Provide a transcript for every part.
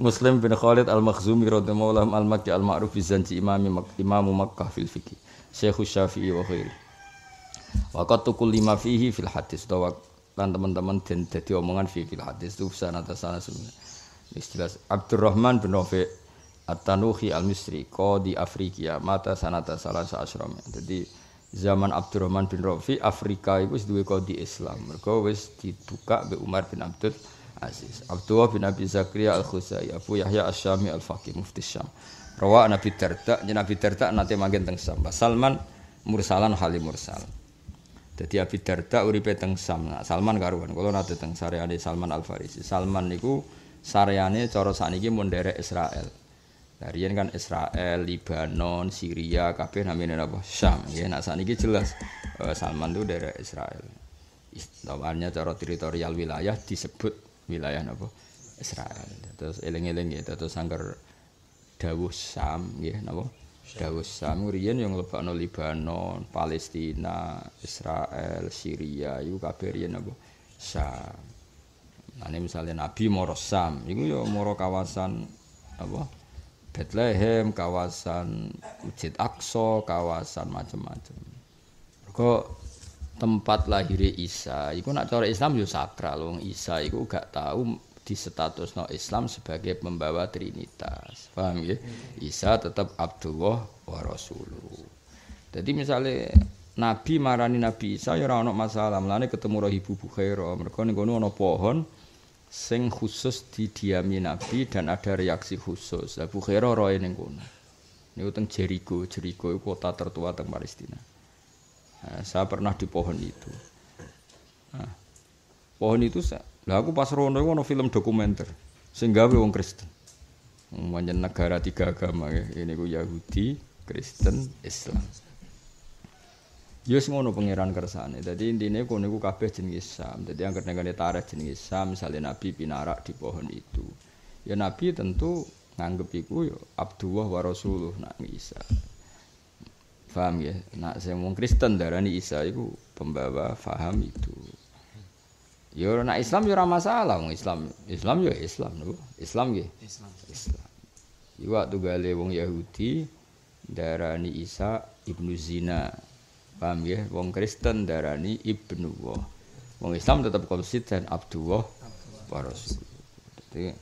Muslim bin Khalid al-Makhzumi radhiyallahu anhu al-Makki al-Ma'ruf bi zanji imami imamu Makkah fil fiqh Syekh Syafi'i wa khairi. qad tukul lima fihi fil hadis utawa lan teman-teman den dadi omongan fi fil hadis itu sanad sana sebenarnya. Istilah Abdurrahman bin Nafi' At-Tanuhi al-Misri qadi Afrika ya, mata sanata salah asram. Jadi zaman Abdurrahman bin Rafi Afrika itu wis duwe di Islam. Mergo wis dibuka be Umar bin Abdul Aziz. Abdullah bin Abi Zakaria Al-Khuzai, Abu Yahya Al Shami Al-Faqih Mufti Syam. Rawa Nabi Darda, Nabi Darda nanti makin teng Syam. Salman mursalan halim mursal. Jadi Abi Darda uripe teng Syam. Nah, Salman karuan kalau nanti teng sareane Salman Al-Farisi. Salman niku sareane cara sakniki mun derek Israel. Darian kan Israel, Lebanon, Syria, kabeh namine apa? Syam. Ya, nah sakniki jelas eh, Salman itu dari Israel. Tawannya cara teritorial wilayah disebut wilayah napa Israel. Terus eling-eling ya terus sangger dawuh Sam nggih napa? Dawuh Sam riyen yang lebakno Lebanon Palestina, Israel, Syria iku kabeh riyen napa? Sam. Nah, misalnya Nabi moro Sam, iku ya moro kawasan apa? Bethlehem, kawasan Masjid Aqsa, kawasan macam-macam. Mergo tempat lahir Isa ikut nak cara Islam yo sakral wong Isa iku gak tahu di status no Islam sebagai pembawa Trinitas paham ya Isa tetap Abdullah wa Rasuluh jadi misalnya Nabi marani Nabi Isa ya ono masalah mlane ketemu Rahibu Bukhaira mereka ning kono ono pohon sing khusus didiami Nabi dan ada reaksi khusus Abu roh roe ning kono niku teng Jericho Jericho kota tertua teng Palestina Eh, saya pernah di pohon itu. Nah, pohon itu saya, lah aku pas rono ono film dokumenter singgah gawe wong Kristen. Umumnya negara tiga agama ya. Ini gue Yahudi, Kristen, Islam. Yus ya, ngono pangeran kersane. Jadi intinya kono niku kabeh kafe Islam. Jadi angker negara tarikh jenenge Islam, misalnya Nabi pinarak di pohon itu. Ya Nabi tentu nganggep iku ya Abdullah wa Rasulullah Isa. Faham ya? Nak saya mau Kristen darah ini Isa itu pembawa faham itu. Yo ya, nak Islam yo ya, ramah masalah wong Islam. Islam yo ya, Islam lho. Islam nggih. Islam. Islam. Iku waktu gale wong Yahudi darani Isa ibnu zina. faham ya? Wong Kristen darah darani ibnu Wah, Wong Islam tetap konsisten Abdullah wa Rasul. Jadi,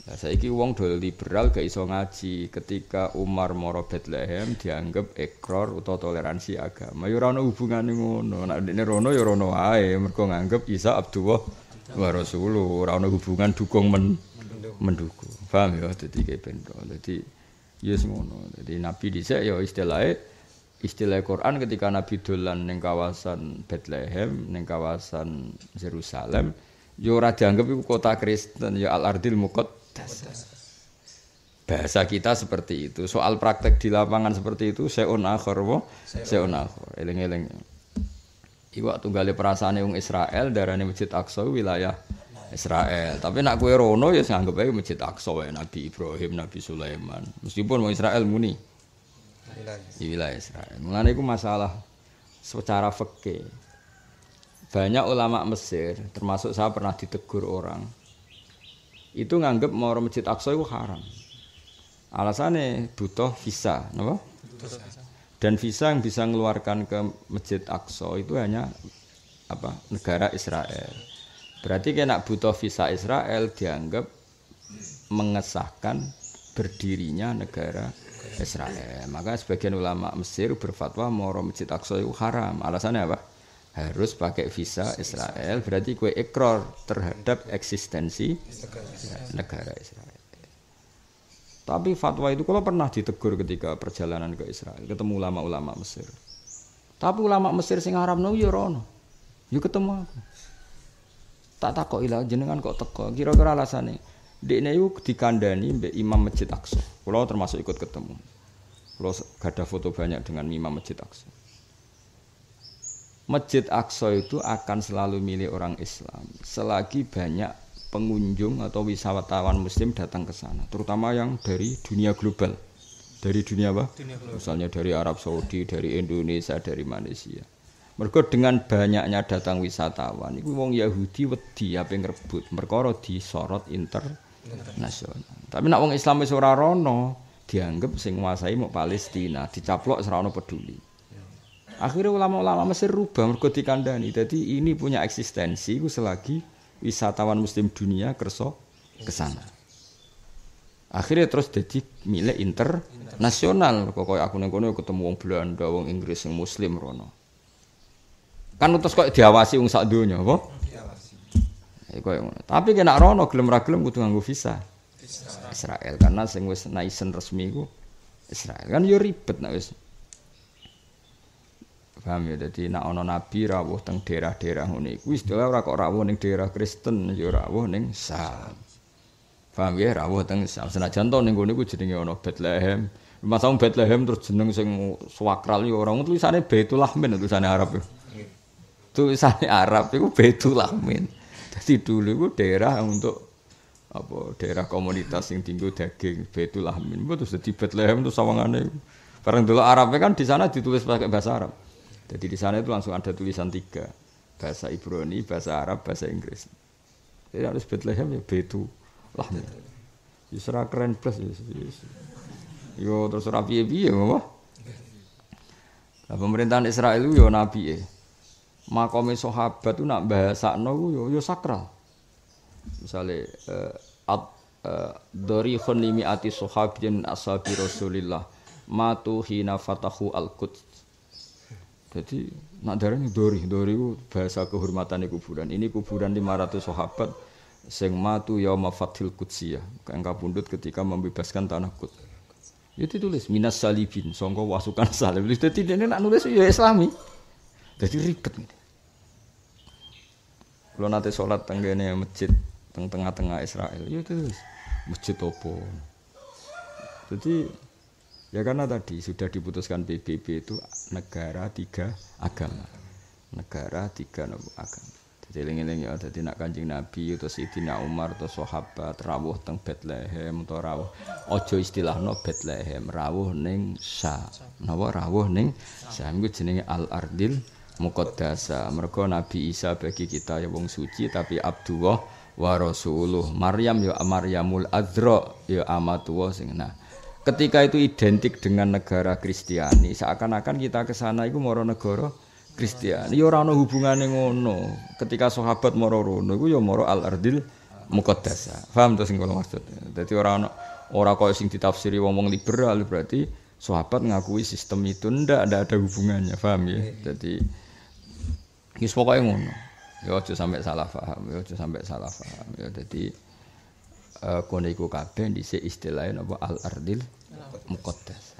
Nah, saiki uang do liberal gak iso ngaji. Ketika Umar moro Bethlehem dianggap ekor atau toleransi agama. Ya ora ono hubungane ngono. Nek dekne rono ya rono wae, mergo nganggep Isa Abdullah wa Rasulullah ora hubungan dukung men mendukung. Paham ya dadi kayak bendo. Jadi ya yes, ngono. Jadi nabi bisa ya istilahnya istilah Quran ketika Nabi dolan neng kawasan Bethlehem, neng kawasan Yerusalem, yo ya ora dianggap iku kota Kristen, yo ya al-ardil muqad dasar. Bahasa kita seperti itu. Soal praktek di lapangan seperti itu, seon akhor wo, seon akhor. Eling-eling. Iwak tunggale perasaan yang Israel ini Masjid Aqsa wilayah Israel. Tapi nak kue rono ya nganggep aja Masjid Aqsa ya Nabi Ibrahim, Nabi Sulaiman. Meskipun mau Israel muni. Di wilayah Israel. Mulane itu masalah secara fakih Banyak ulama Mesir, termasuk saya pernah ditegur orang itu nganggep mau masjid Aqsa itu haram. Alasannya butuh visa, napa? Dan visa yang bisa mengeluarkan ke masjid Aqsa itu hanya apa? Negara Israel. Berarti kena butuh visa Israel dianggap mengesahkan berdirinya negara Israel. Maka sebagian ulama Mesir berfatwa mau masjid Aqsa itu haram. Alasannya apa? harus pakai visa Israel berarti kue ekor terhadap eksistensi negara Israel. Tapi fatwa itu kalau pernah ditegur ketika perjalanan ke Israel, ketemu ulama-ulama Mesir. Tapi ulama Mesir sing haramno yo rono. Yo ketemu aku. Tak kok ilah jenengan kok teko. Kira-kira alasane dekne yo dikandani mbek Imam Masjid Aqsa. Kulo termasuk ikut ketemu. Kulo gada foto banyak dengan Imam Masjid Aqsa. Masjid Aqsa itu akan selalu milik orang Islam selagi banyak pengunjung atau wisatawan muslim datang ke sana, terutama yang dari dunia global. Dari dunia apa? Dunia Misalnya dari Arab Saudi, dari Indonesia, dari Malaysia. Mereka dengan banyaknya datang wisatawan, itu wong Yahudi wedi apa yang rebut, mereka disorot internasional. Tapi nak wong Islam wis ora rono, dianggap sing nguasai mau Palestina, dicaplok serana peduli. Akhirnya ulama-ulama Mesir rubah mergo dikandani. Jadi ini punya eksistensi ku selagi wisatawan muslim dunia kerso ke sana. Akhirnya terus jadi milik internasional. Kok koyo aku nengko nengko ya ketemu wong Belanda, wong Inggris yang muslim rono. Kan terus kok diawasi wong sak donya apa? Ya, Tapi kena rono gelem ra gelem kudu nganggo visa. Israel. Israel karena sing wis naisen resmi ku Israel kan yo ya ribet nek wis Paham ya? Jadi nak ono nabi rawuh teng daerah-daerah ngene iku wis ora kok rawuh ning daerah Kristen ya rawuh ning Sam. Paham ya? Rawuh teng Sam. Senajan to ning ngene iku jenenge ana Bethlehem. Masang Bethlehem terus jeneng sing swakral ya ora tulisane Baitulahmin tulisane Arab. tu ya. Tulisane Arab iku Baitulahmin. Dadi dulu iku daerah untuk apa daerah komunitas yang tinggu daging Baitulahmin. Terus dadi Bethlehem terus sawangane. Bareng dulu Arabnya kan di sana ditulis pakai bahasa Arab. Jadi di sana itu langsung ada tulisan tiga bahasa Ibrani, bahasa Arab, bahasa Inggris. Jadi harus Bethlehem ya Betu lah. Yusra ya. ya, keren plus. Ya. Yo terus rapi piye mama. Nah, pemerintahan Israel itu yo nabi ya. Makome sahabat itu nak bahasa no yo yo sakral. Misalnya uh, eh, at eh, dari khonimi ati sahabiyin ashabi Rasulillah matu hina fatahu al-Quds jadi nak darahnya dori, dori bahasa kehormatan kuburan. Ini kuburan 500 sahabat sing matu ma fathil kutsia, Kang kapundhut ketika membebaskan tanah Quds. Ya Itu tulis minas salibin, songko wasukan salib. Jadi ini nak nulis ya islami. Jadi ribet. Kalau nanti sholat tenggene masjid teng tengah-tengah Israel, ya tulis masjid opo. Jadi Ya karena tadi sudah diputuskan PBB itu negara tiga agama. Negara tiga agama. Jadi lengi-lengi ya, jadi nak kanjeng Nabi atau Sidina Umar atau sahabat rawuh teng Bethlehem atau rawuh ojo istilahno Bethlehem rawuh ning sa nawa rawuh ning sa iku jenenge Al Ardil Muqaddasa. mereka Nabi Isa bagi kita ya wong suci tapi Abdullah wa Rasuluh. Maryam ya Maryamul Adro ya amatullah sing nah ketika itu identik dengan negara Kristiani seakan-akan kita ke sana itu moro negara Kristiani ya ora ana hubungane ngono ketika sahabat moro rono itu ya moro al ardil muqaddasa paham to sing kula maksud Jadi orang orang kau sing ditafsiri wong-wong liberal berarti sahabat ngakui sistem itu ndak ada ada hubungannya paham ya iya, iya. dadi ya wis pokoke ngono ya aja sampai salah paham ya aja sampai salah paham ya dadi uh, kone iku kabeh dhisik istilahnya napa al ardil muqaddas.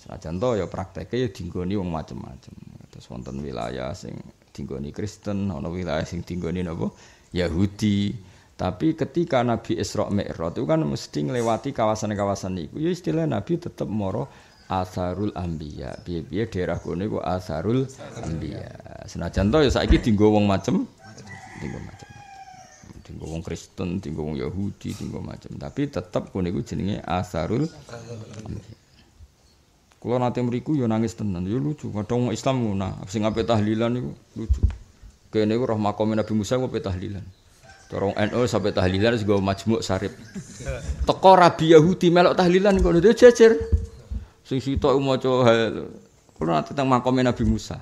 Senajan to ya prakteke ya dinggoni wong macem-macem. Terus wonten wilayah sing dinggoni Kristen, ana wilayah sing dinggoni napa Yahudi. Tapi ketika Nabi Isra Mi'raj itu kan mesti nglewati kawasan-kawasan itu. Ya istilah Nabi tetap moro asarul ambiya. Piye-piye daerah kono iku asarul ambiya. Senajan to ya saiki dinggo wong macem. Dinggo macem tinggal wong Kristen, tinggal wong Yahudi, tinggal macam. Tapi tetap kono iku jenenge asarul. Kalau nanti meriku yo nangis tenan, yo lucu. Kadang wong Islam apa nah, sih ngapain tahlilan iku lucu. Kene iku roh makome Nabi Musa mau petahlilan. Dorong NU sampai tahlilan terus gue majmuk sarip. Teko rabi Yahudi melok tahlilan kau itu jejer. Sing sitok mau hal. Kalau nanti tentang makome Nabi Musa.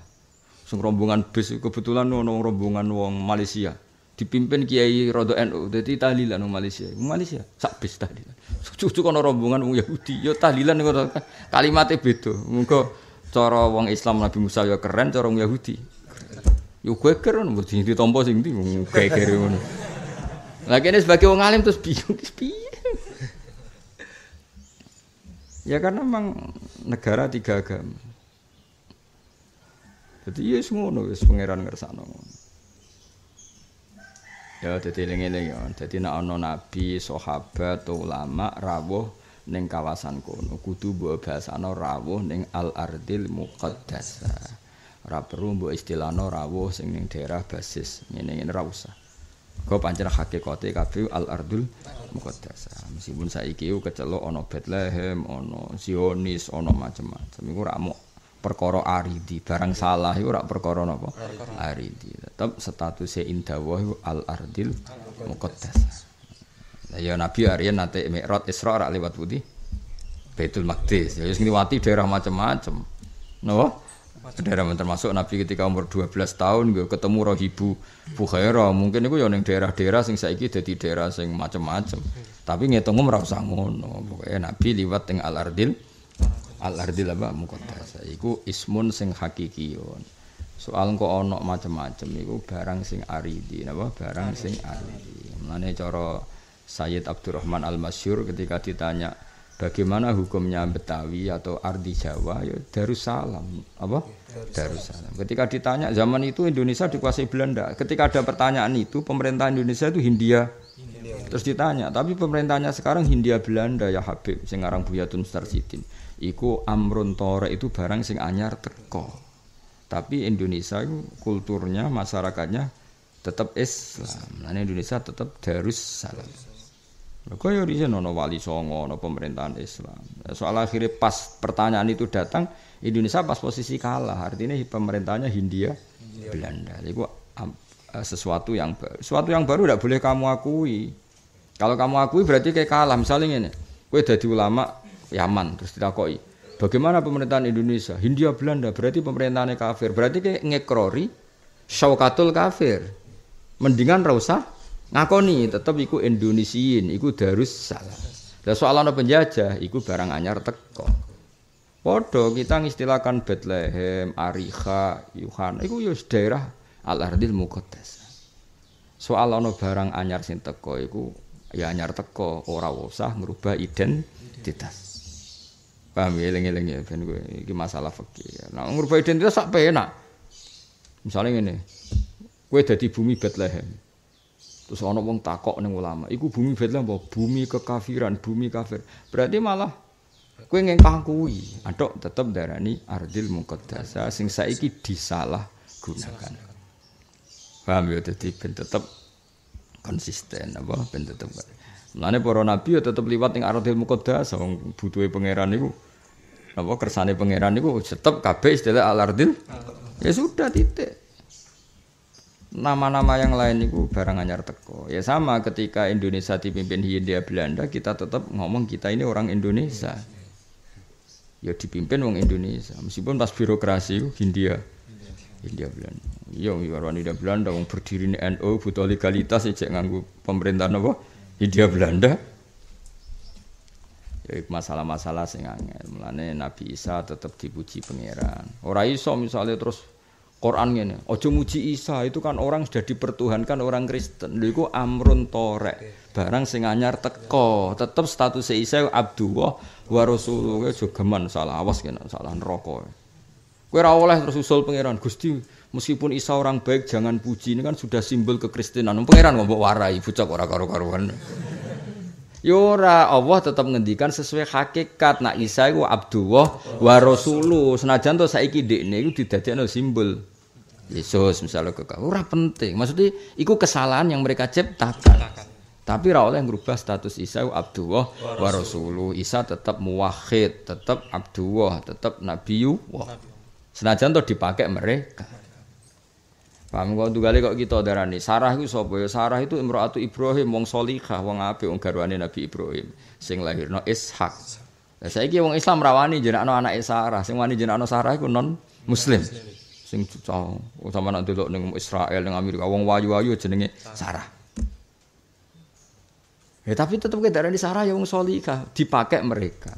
Sing rombongan bis kebetulan nong rombongan wong Malaysia dipimpin Kiai Rodo NU. Jadi tahlilan nang Malaysia. Malaysia sak tahlilan. Cucu kono rombongan wong Yahudi yo ya tahlilan ngono. kalimatnya beda. Mungko cara wong Islam Nabi Musa yo ya keren cara wong Yahudi. Yo ya keren, buat mesti ditompo sing di, gue keren. Lagi ini sebagai wong alim terus bingung bingung. Ya karena memang negara tiga agama. Jadi ya semua yes pangeran ngersakno ngono. Ya dadi eling-eling ya. Dadi nek ana nabi, sahabat, ulama rawuh ning kawasan kono kudu mbok basana rawuh ning al-ardil muqaddasah. Ora perlu mbok istilahno rawuh sing ning daerah basis. Ngene-ngene ra usah. Kau pancen hakikate kabeh al-ardul muqaddasah. Meskipun saiki kecelok ana Bethlehem, ana Zionis, ana macam-macam. Iku ra perkara aridi, barang salah iku ora perkara apa Aridi. Tetep statuse indawah al ardil muqaddas. Lah ya Nabi Aryan nanti Mi'raj Isra lewat liwat putih. betul Maqdis. Ya wis ngliwati daerah macam-macam. no daerah termasuk Nabi ketika umur 12 tahun gue ketemu Rohibu Bukhaira mungkin itu yang daerah-daerah sing saiki jadi daerah sing macam-macam tapi ngitung ora usah ngono pokoknya Nabi lewat teng Al-Ardil al ardil apa muqaddasa iku ismun sing hakikiun. soal kok ana macam-macam iku barang sing aridi napa barang sing aridi mlane cara Sayyid Abdurrahman Al-Masyur ketika ditanya bagaimana hukumnya Betawi atau Ardi Jawa ya Darussalam apa Darussalam ketika ditanya zaman itu Indonesia dikuasai Belanda ketika ada pertanyaan itu pemerintah Indonesia itu Hindia Terus ditanya, tapi pemerintahnya sekarang Hindia Belanda ya Habib, sekarang Tun Starsidin iku amrun tore itu barang sing anyar teko tapi Indonesia itu kulturnya masyarakatnya tetap Islam nah Indonesia tetap darus salam Kau ya riset nono wali songo, nono pemerintahan Islam. Nah, soal akhirnya pas pertanyaan itu datang, Indonesia pas posisi kalah. Artinya pemerintahnya Hindia, Belanda. Itu eh, sesuatu yang baru. Sesuatu yang baru tidak boleh kamu akui. Kalau kamu akui berarti kayak kalah. Misalnya ini, kue jadi ulama Yaman terus ditakoi bagaimana pemerintahan Indonesia Hindia Belanda berarti pemerintahannya kafir berarti kayak ngekrori syaukatul kafir mendingan rausa ngakoni tetap ikut Indonesiain, ikut darus salah dan soalnya penjajah ikut barang anyar teko Podo kita ngistilahkan Bethlehem, Ariha, Yuhan, itu yus ya daerah Al Ardil Mukotes. Soal ono barang anyar sing teko iku ya anyar teko, ora usah merubah identitas. Paham ya, eling-eling ya ben kowe iki masalah Ya. Nah, ngubah identitas sak penak. Misalnya ini, Kowe dadi bumi Bethlehem. Terus orang wong takok neng ulama, iku bumi Bethlehem bahwa bumi kekafiran, bumi kafir. Berarti malah kowe ngengkang kuwi. Adok tetep darani ardil muqaddasah sing saiki disalah gunakan. Paham ya dadi ben tetep konsisten apa ben tetep. Mulane para nabi ya tetep liwat ning ardil muqaddasah butuhe pangeran niku. Napa kersane pangeran niku tetep kabeh istilah alardil. Ya sudah titik. Nama-nama yang lain itu barang anyar teko. Ya sama ketika Indonesia dipimpin Hindia Belanda, kita tetap ngomong kita ini orang Indonesia. Ya dipimpin orang Indonesia. Meskipun pas birokrasi itu Hindia. Hindia Belanda. Ya orang Hindia Belanda wong berdiri NU butuh legalitas ya cek nganggo pemerintahan apa? Hindia Belanda masalah-masalah sing angel. Mulane Nabi Isa tetap dipuji pangeran. Ora iso misalnya terus Quran ngene, ojo muji Isa itu kan orang sudah dipertuhankan orang Kristen. Lha iku amrun torek. Barang sing anyar teko, tetep status Isa Abdullah wa Rasulullah aja geman salah awas kena salah neraka. Kowe ora oleh terus usul pangeran Gusti meskipun Isa orang baik jangan puji ini kan sudah simbol kekristenan. Pangeran kok warai bocah ora karo-karuan. Yura ya Allah tetap ngendikan sesuai hakikat nak Isa itu Abdullah wa Rasuluh. Senajan to saiki itu tidak didadekno simbol Yesus misalnya ke ora penting. Maksudnya iku kesalahan yang mereka ciptakan. Tapi ra yang berubah status Isa itu Abdullah wa Rasuluh. Isa tetap muwahhid, tetap Abdullah, tetap Nabiullah. Senajan to dipakai mereka. Paham kok tunggale kok kita darani Sarah itu sapa ya? Sarah itu atau Ibrahim wong Solika wong apik, wong garwani Nabi Ibrahim sing lahir no Ishak. saya kira wong Islam rawani no anak Sarah, sing wani no Sarah itu non muslim. Sing cocok sama nanti lo neng Israel neng Amerika wong wayu-wayu jenenge Sarah. Ya tapi tetap ke darah di Sarah ya wong solika dipakai mereka.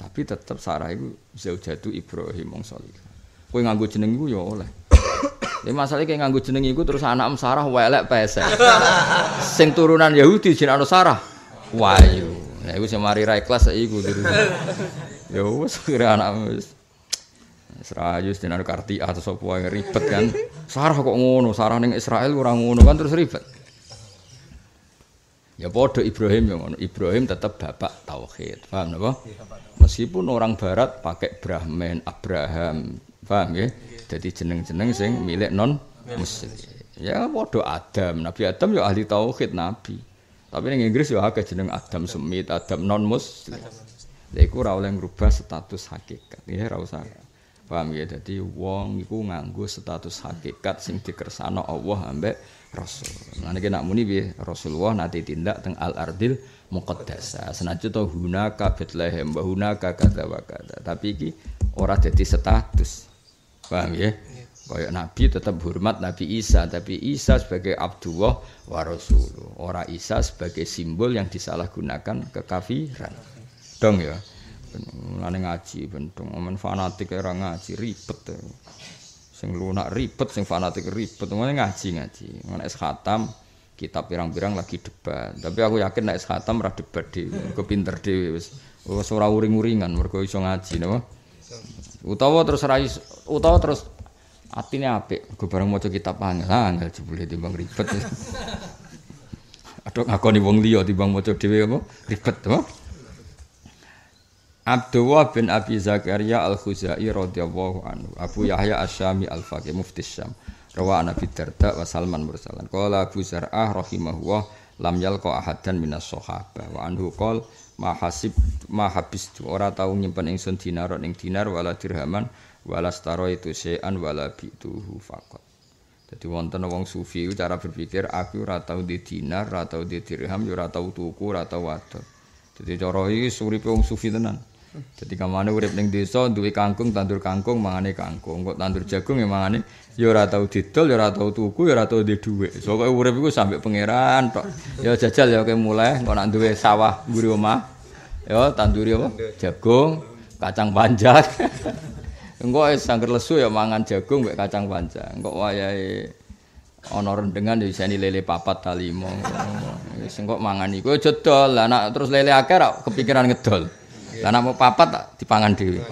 Tapi tetap Sarah itu jauh jatuh Ibrahim wong solika. Kue nganggo jenengku ya oleh. Ini masalahnya kayak nganggu jeneng iku terus anak Sarah welek pesek. Sing turunan Yahudi jenenge Sarah. Wahyu. Nah iku sing mari ra ikhlas iku. Ya wis kira anak wis. Serayus dan karti atau sopo yang ribet kan. Sarah kok ngono, Sarah neng Israel kurang ngono kan terus ribet. Ya podo Ibrahim yang ngono. Ibrahim tetap bapak tauhid. Paham napa? Meskipun orang barat pakai Brahman, Abraham. Paham ya? Jadi jeneng-jeneng sing milik non muslim. Ya waduh Adam, Nabi Adam ya ahli tauhid Nabi. Tapi ning Inggris ya akeh jeneng Adam Semit, Adam non muslim. Lha iku ora oleh ngrubah status hakikat. Ya ora usah. Paham ya? Dadi wong iku nganggo status hakikat sing dikersano Allah ambek Rasul. Nah ini nak muni piye? Rasulullah nanti tindak teng Al Ardil Muqaddasah. Senajan tuh hunaka Bethlehem, hunaka kata wakata. Tapi iki ora jadi status. Paham ya? Kayak Nabi tetap hormat Nabi Isa, tapi Isa sebagai Abdullah wa orang Isa sebagai simbol yang disalahgunakan kekafiran. Dong ya. Mulane ngaji bentuk men fanatik ya, orang ngaji ribet. Ya. Sing lunak ribet, sing fanatik ribet. Mulane ngaji ngaji. Mulane es khatam kitab pirang-pirang lagi debat. Tapi aku yakin nek es khatam ora debat dhewe, kepinter dhewe wis. Wis uring-uringan mergo iso ngaji napa. Utawa terus rai utawa terus atine apik, gue bareng maca kitab angel-angel ah, jebule timbang ribet. Aduh ngakoni wong liya timbang maca dhewe apa ribet apa? Abdullah bin Abi Zakaria Al-Khuzai radhiyallahu anhu, Abu Yahya Asy-Syami Al-Faqih Mufti Syam. Rawa Nabi Darda wa Salman mursalan. Qala Abu Zar'ah rahimahullah lam yalqa ahadan minas sahabah wa anhu qala mahasib mahabis ora tau nyimpen ingsun dinar ing dinar wala dirhaman wala staro itu sean wala bituhu fakot jadi wonten wong sufi cara berpikir aku ora tau di dinar ora tau di dirham ora tau tuku ora tau wadon jadi cara iki suripe wong sufi tenan jadi kamane urip ning desa duwe kangkung tandur kangkung mangane kangkung, kok tandur jagung ya mangane ya ora tau didol, ya ora tau tuku, ya ora tau ndek dhuwit. Pokoke so, urip iku sampe pangeran tok. Ya jajal ya oke mulai kok nak duwe sawah mburi omah. Ya tanduri apa? Jagung, kacang panjang. Engko sangger lesu ya mangan jagung mek kacang panjang. Engko wayahe ana rendengan ya iseni lele papat ta limo. Wis engko mangan iku aja Lah nek terus lele akeh ra kepikiran ngedol. Lah nek mau papat tak dipangan dhewe.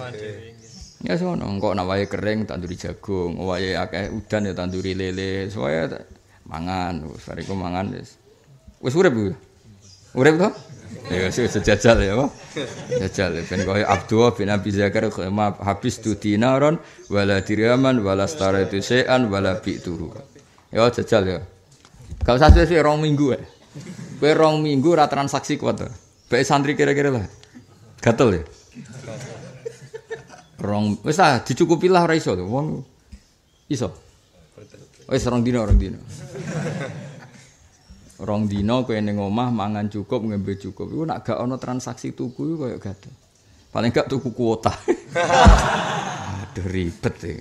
Ya sono engko nek wae kering tanduri jagung, wae akeh udan ya tanduri lele, soe mangan, wis bariku mangan wis. Wis urip kuwi. Urip to? Ya wis sejajal ya apa? sejajal. Ya. ben koyo Abdullah bin Abi Zakar khama habis tu dinaron wala diraman wala staraitu sean wala bi turu. Ya jajal ya. Gak usah suwe rong minggu ya. Kowe rong minggu ra transaksi kuat to. Bae santri kira-kira lah. Gatel ya. Rong wis ah dicukupilah ora iso wong iso. Wis rong dino rong dino, Rong dino, kowe ning omah mangan cukup ngembe cukup. Iku nak gak ono transaksi tuku iku koyo gatel. Paling gak tuku kuota. Aduh ribet e.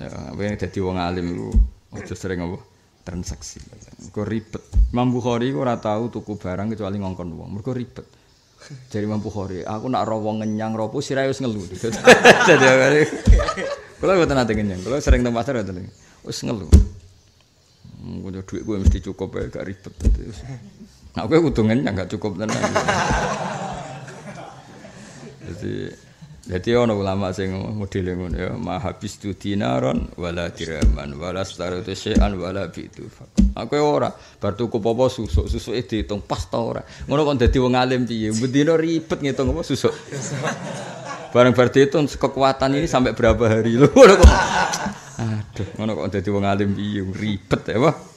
ya. Ya, yang jadi wong alim lu aja sering apa? Transaksi. kau ribet. Imam Bukhari kau tau tuku barang kecuali ngongkon wong. Mergo ribet. Jadi mampu hori. Aku nak rawong ngenyang ropu si Rayus ngelu. Jadi apa ini? Kalau sering tempat pasar gue tenang. Us ngelu. Gue hmm, jadi duit gue mesti cukup ya, gak ribet. Aku nah, kudu ngenyang gak cukup tenang. Jadi Jadi ono ulama sing model ngono ya, ma habis tu dinaron wala diraman wala staratu syai'an wala bitu. Aku ya ora bar tuku apa susuk itu diitung pas ta ora. Ngono kok dadi wong alim piye? Ya, Bendina ribet ngitung apa susuk. Bareng bar diitung kekuatan ini sampai berapa hari lho. Ngono kok. Aduh, ngono kok dadi wong alim piye ya, ribet ya, wah.